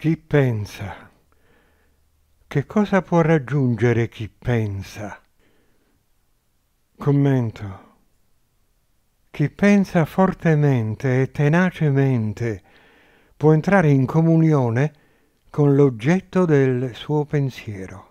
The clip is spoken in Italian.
Chi pensa? Che cosa può raggiungere chi pensa? Commento. Chi pensa fortemente e tenacemente può entrare in comunione con l'oggetto del suo pensiero.